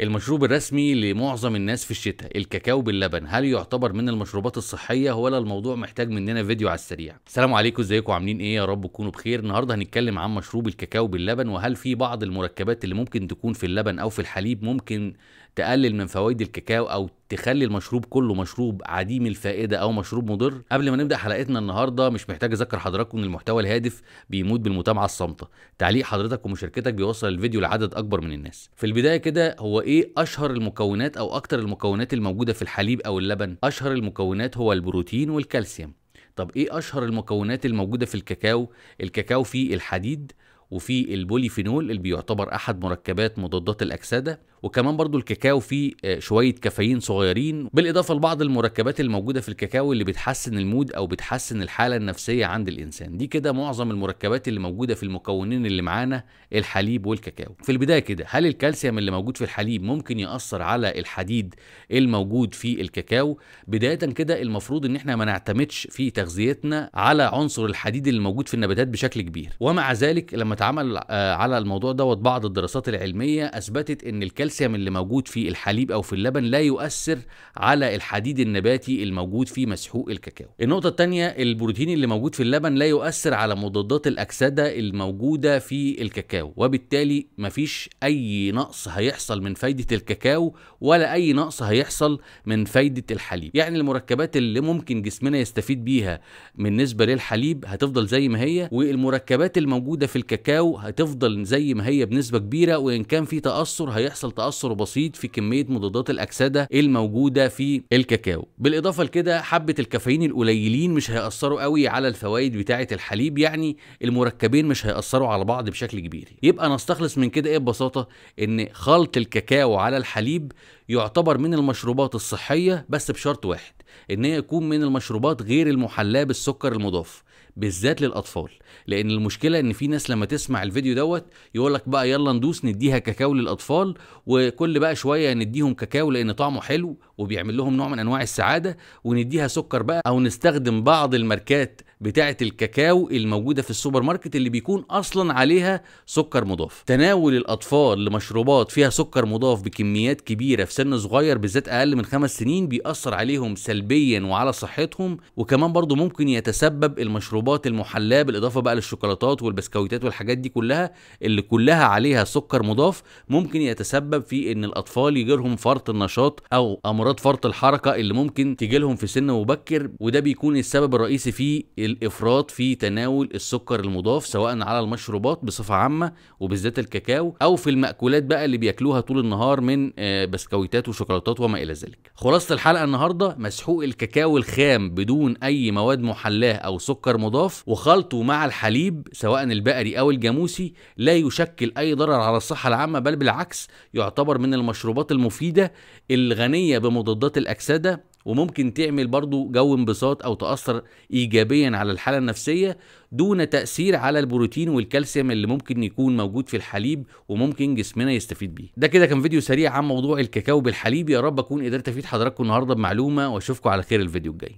المشروب الرسمي لمعظم الناس في الشتاء الكاكاو باللبن هل يعتبر من المشروبات الصحيه ولا الموضوع محتاج مننا فيديو على السريع السلام عليكم ازيكم عاملين ايه يا رب تكونوا بخير النهارده هنتكلم عن مشروب الكاكاو باللبن وهل في بعض المركبات اللي ممكن تكون في اللبن او في الحليب ممكن تقلل من فوائد الكاكاو او تخلي المشروب كله مشروب عديم الفائده او مشروب مضر قبل ما نبدا حلقتنا النهارده مش محتاج اذكر حضراتكم ان المحتوى الهادف بيموت بالمتابعه الصامته تعليق حضرتك ومشاركتك بيوصل الفيديو لعدد اكبر من الناس في البدايه كده هو ايه اشهر المكونات او اكتر المكونات الموجوده في الحليب او اللبن اشهر المكونات هو البروتين والكالسيوم طب ايه اشهر المكونات الموجوده في الكاكاو الكاكاو فيه الحديد وفي البوليفينول اللي بيعتبر احد مركبات مضادات الاكسده وكمان برضو الكاكاو فيه آه، شويه كافيين صغيرين بالاضافه لبعض المركبات الموجوده في الكاكاو اللي بتحسن المود او بتحسن الحاله النفسيه عند الانسان دي كده معظم المركبات اللي موجوده في المكونين اللي معانا الحليب والكاكاو في البدايه كده هل الكالسيوم اللي موجود في الحليب ممكن ياثر على الحديد الموجود في الكاكاو بدايه كده المفروض ان احنا ما نعتمدش في تغذيتنا على عنصر الحديد اللي موجود في النباتات بشكل كبير ومع ذلك لما اتعمل آه، على الموضوع دوت بعض الدراسات العلميه اثبتت ان الكالسيوم الكالسيوم اللي موجود في الحليب او في اللبن لا يؤثر على الحديد النباتي الموجود في مسحوق الكاكاو النقطه الثانيه البروتين اللي موجود في اللبن لا يؤثر على مضادات الاكسده الموجوده في الكاكاو وبالتالي مفيش اي نقص هيحصل من فايده الكاكاو ولا اي نقص هيحصل من فايده الحليب يعني المركبات اللي ممكن جسمنا يستفيد بيها بالنسبه للحليب هتفضل زي ما هي والمركبات الموجوده في الكاكاو هتفضل زي ما هي بنسبه كبيره وان كان في تاثر هيحصل تأثر تأثر بسيط في كمية مضادات الأكسدة الموجودة في الكاكاو بالإضافة لكده حبة الكافيين القليلين مش هيأثروا قوي على الفوائد بتاعة الحليب يعني المركبين مش هيأثروا على بعض بشكل كبير يبقى نستخلص من كده إيه ببساطة إن خلط الكاكاو على الحليب يعتبر من المشروبات الصحية بس بشرط واحد إن هي يكون من المشروبات غير المحلاة بالسكر المضاف بالذات للاطفال لان المشكله ان في ناس لما تسمع الفيديو دوت يقول لك بقى يلا ندوس نديها كاكاو للاطفال وكل بقى شويه نديهم كاكاو لان طعمه حلو وبيعمل لهم نوع من انواع السعاده ونديها سكر بقى او نستخدم بعض الماركات بتاعة الكاكاو الموجودة في السوبر ماركت اللي بيكون أصلا عليها سكر مضاف تناول الأطفال لمشروبات فيها سكر مضاف بكميات كبيرة في سن صغير بالذات أقل من خمس سنين بيأثر عليهم سلبيا وعلى صحتهم وكمان برضو ممكن يتسبب المشروبات المحلاة بالإضافة بقى للشوكولاتات والبسكويتات والحاجات دي كلها اللي كلها عليها سكر مضاف ممكن يتسبب في إن الأطفال يجيلهم فرط النشاط أو أمراض فرط الحركة اللي ممكن تجيلهم في سن مبكر وده بيكون السبب الرئيسي في الافراط في تناول السكر المضاف سواء على المشروبات بصفه عامه وبالذات الكاكاو او في المأكولات بقى اللي بياكلوها طول النهار من آه، بسكويتات وشوكولاتات وما الى ذلك. خلاصه الحلقه النهارده مسحوق الكاكاو الخام بدون اي مواد محلاه او سكر مضاف وخلطه مع الحليب سواء البقري او الجاموسي لا يشكل اي ضرر على الصحه العامه بل بالعكس يعتبر من المشروبات المفيده الغنيه بمضادات الاكسده وممكن تعمل برضو جو انبساط او تاثر ايجابيا على الحاله النفسيه دون تاثير على البروتين والكالسيوم اللي ممكن يكون موجود في الحليب وممكن جسمنا يستفيد بيه ده كده كان فيديو سريع عن موضوع الكاكاو بالحليب يا رب اكون قدرت افيد حضراتكم النهارده بمعلومه واشوفكم على خير الفيديو الجاي